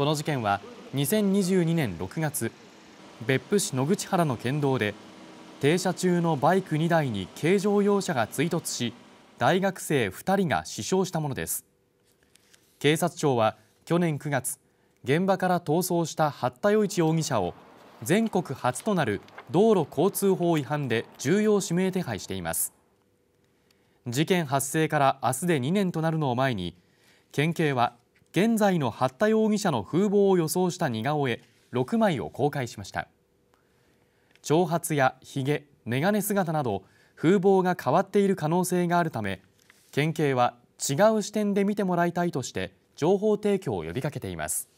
この事件は2022年6月別府市野口原の県道で停車中のバイク2台に軽乗用車が追突し大学生2人が死傷したものです警察庁は去年9月現場から逃走した八田与一容疑者を全国初となる道路交通法違反で重要指名手配しています事件発生から明日で2年となるのを前に県警は現在の八田容疑者の風貌を予想した似顔絵6枚を公開しました長髪やひげ、メガネ姿など風貌が変わっている可能性があるため県警は違う視点で見てもらいたいとして情報提供を呼びかけています